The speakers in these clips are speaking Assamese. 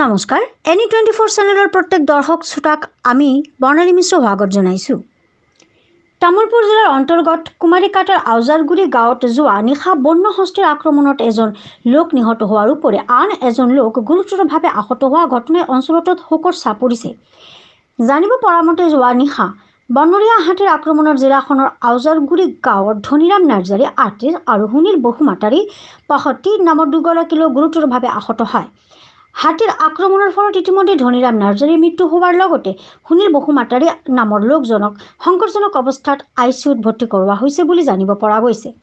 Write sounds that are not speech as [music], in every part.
নমস্কাৰ এনি টুৱেণ্টি ফ'ৰ চেনেলৰ প্ৰত্যেক দৰ্শক শ্ৰোতাক আমি বৰ্ণালী মিশ্ৰ স্বাগত জনাইছোঁ তামোলপুৰ জিলাৰ অন্তৰ্গত কুমাৰীকাটাৰ আউজাৰগুৰি গাঁৱত যোৱা নিশা বন্য আক্ৰমণত এজন লোক নিহত হোৱাৰ উপৰি আন এজন লোক গুৰুতৰভাৱে আহত হোৱা ঘটনাই অঞ্চলটোত শোকৰ চাপ পৰিছে জানিব পৰা মতে যোৱা নিশা বনৰীয়া হাতীৰ আক্ৰমণত জিলাখনৰ আউজাৰগুৰি গাঁৱৰ ধনীৰাম নাৰ্জাৰী আৰ্টিষ্ট আৰু সুনীল বসুমাতাৰী পাহতি নামৰ দুগৰাকী লোক গুৰুতৰভাৱে আহত হয় হাতীৰ আক্ৰমণৰ ফলত ইতিমধ্যে ধনীৰাম নাৰ্জাৰীৰ মৃত্যু হোৱাৰ লগতে সুনীল বসুমাতাৰী নামৰ লোকজনক সংকটজনক অৱস্থাত আই চি ইউত ভৰ্তি কৰোৱা হৈছে বুলি জানিব পৰা গৈছে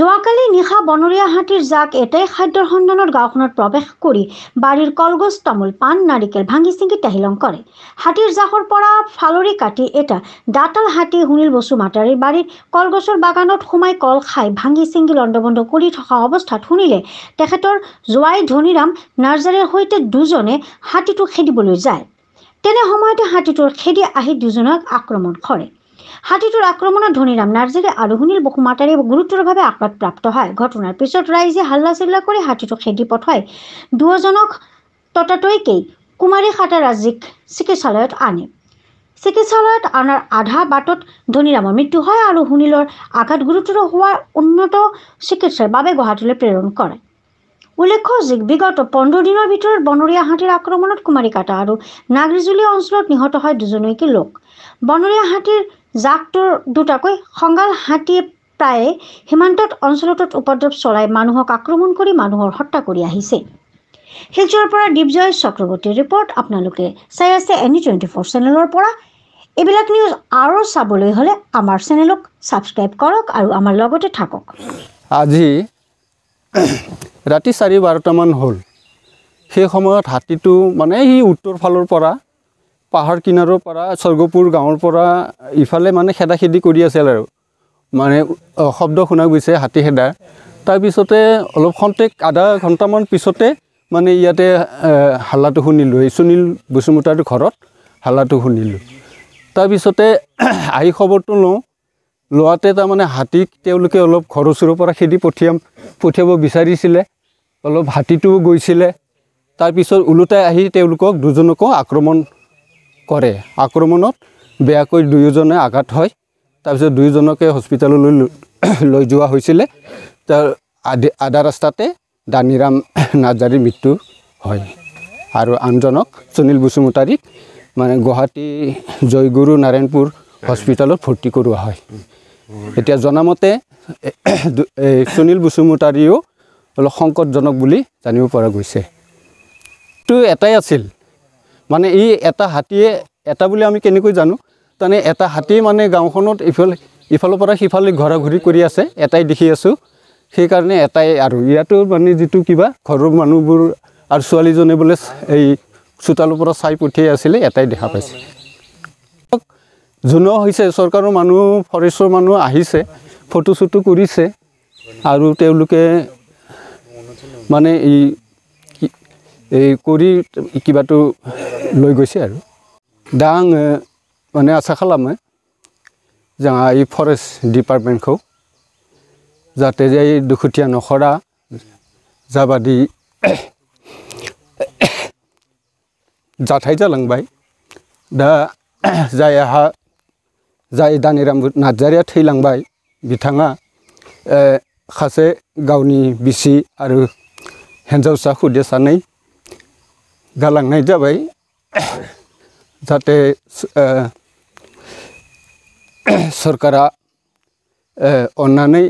যোৱাকালি নিশা বনৰীয়া হাতীৰ জাক এটাই খাদ্যৰ সন্ধানত গাঁওখনত প্ৰৱেশ কৰি বাৰীৰ কলগছ তামোল পাণ নাৰিকেল ভাঙি চিঙি তাহিলং কৰে হাতীৰ জাকৰ পৰা ফালৰি কাটি এটা দাঁতাল হাতী সুনীল বসু মাটাৰীৰ বাৰীৰ কলগছৰ বাগানত সোমাই কল খাই ভাঙি চিঙি লণ্ড বন্ধ কৰি থকা অৱস্থাত শুনিলে তেখেতৰ জোৱাই ধনীৰাম নাৰ্জাৰীৰ সৈতে দুজনে হাতীটো খেদিবলৈ যায় তেনে সময়তে হাতীটোৰ খেদি আহি দুজনক আক্ৰমণ কৰে হাটিটুর আক্রমণে ধনিরাম নার্জিকে আরোহণীর মাটারে গুরুতরভাবে আঘাতপ্রাপ্ত হয় ঘটনার পিছত রাইজে হাল্লা করে হাটিটুক খেদি হয় দুয়োজনক ততাতৈকেই কুমাৰী সাতাৰাজীক চিকিৎসালয়ত আনে চিকিৎসালয়ত অনাৰ আধা বাটত ধনীৰামৰ মৃত্যু হয় আৰু সুনীলৰ আঘাত গুৰুতৰ হোৱাৰ উন্নত চিকিৎসাৰ বাবে গুৱাহাটীলৈ প্ৰেৰণ কৰে উল্লেখ্য যে বিগত পোন্ধৰ দিনৰ ভিতৰত বনৰীয়া হাতীৰ আক্ৰমণত কাটা আৰু নাগরিজুলি অঞ্চলত নিহত হয় দুজনৈকে লোক বনৰীয়া হাতীৰ জাকটোৰ দুটাকৈ সংগাল হাতীয়ে প্ৰায়ে সীমান্তত অঞ্চলটোত উপদ্ৰৱ চলাই মানুহক আক্ৰমণ কৰি মানুহৰ হত্যা কৰি আহিছে শিলচৰৰ পৰা দ্বীপজয় চক্ৰৱৰ্তীৰ ৰিপৰ্ট আপোনালোকে চাই আছে এন ই টুৱেণ্টি ফ'ৰ চেনেলৰ পৰা এইবিলাক নিউজ আৰু চাবলৈ হ'লে আমাৰ চেনেলক ছাবস্ক্ৰাইব কৰক আৰু আমাৰ লগতে থাকক আজি ৰাতি চাৰি বাৰটামান হ'ল সেই সময়ত হাতীটো মানে সি উত্তৰ ফালৰ পৰা পাহাৰ কিনাৰৰ পৰা স্বৰ্গপুৰ গাঁৱৰ পৰা ইফালে মানে খেদা খেদি কৰি আছিল আৰু মানে শব্দ শুনা গৈছে হাতী খেদা তাৰপিছতে অলপ খন্তেক আধা ঘণ্টামান পিছতে মানে ইয়াতে হাল্লাটো শুনিলোঁ এই সুনীল বসুমতাৰ ঘৰত হাল্লাটো শুনিলোঁ তাৰপিছতে [clears throat] আহি খবৰটো লওঁ লোৱাতে তাৰমানে হাতীক তেওঁলোকে অলপ ঘৰৰ ওচৰৰ পৰা খেদি পঠিয়াম পঠিয়াব বিচাৰিছিলে অলপ হাতীটোও গৈছিলে তাৰপিছত ওলোটাই আহি তেওঁলোকক দুজনকো আক্ৰমণ কৰে আক্ৰমণত বেয়াকৈ দুয়োজনে আঘাত হয় তাৰপিছত দুয়োজনকে হস্পিটেললৈ [clears throat] লৈ যোৱা হৈছিলে তাৰ আদি আধা ৰাস্তাতে দানীৰাম [clears throat] নাৰ্জাৰীৰ মৃত্যু হয় আৰু আনজনক সুনীল বসুমতাৰীক মানে গুৱাহাটী জয়গুৰু নাৰায়ণপুৰ হস্পিটেলত ভৰ্তি কৰোৱা হয় এতিয়া জনামতে [clears throat] সুনীল বসুমতাৰীও অলপ সংকটজনক বুলি জানিব পৰা গৈছে তো এটাই আছিল মানে ই এটা হাতীয়ে এটা বুলি আমি কেনেকৈ জানো তাৰমানে এটা হাতীয়ে মানে গাঁওখনত ইফালে ইফালৰ পৰা সিফালে ঘূৰি কৰি আছে এটাই দেখি আছোঁ সেইকাৰণে এটাই আৰু ইয়াতো মানে যিটো কিবা ঘৰৰ মানুহবোৰ আৰু ছোৱালীজনে বোলে এই চোতালৰ পৰা চাই পঠিয়াই আছিলে এটাই দেখা পাইছে জোনো হৈছে চৰকাৰৰ মানুহ ফৰেষ্টৰ মানুহ আহিছে ফটো চটো কৰিছে আৰু তেওঁলোকে মানে এই এই কৰি কিবাটো লৈ গৈছে আৰু দা আঙে মানে আশা খালামে যাহা এই ফৰেষ্ট ডিপাৰ্টমেণ্টখন যাতে যে এই দুখুটীয়া নখৰা যাবাদি জাথাই জালাংবাই দা যাই আহা যাই দানিৰাম নাৰ্জাৰীয়া থৈলাংবাই বিথাঙা সাছে গাঁৱনি বিচি আৰু হেঞ্জাওচা সুধে চানেই गालांनाय जाबाय जाहाथे सरकारा अन्नानै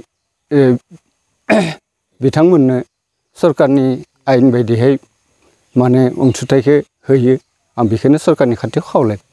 बिथांमोननो सरकारनि आयेन बायदिहै माने अनसुंथाइखौ होयो आं बेखौनो सरकारनि खाथियाव खावलायो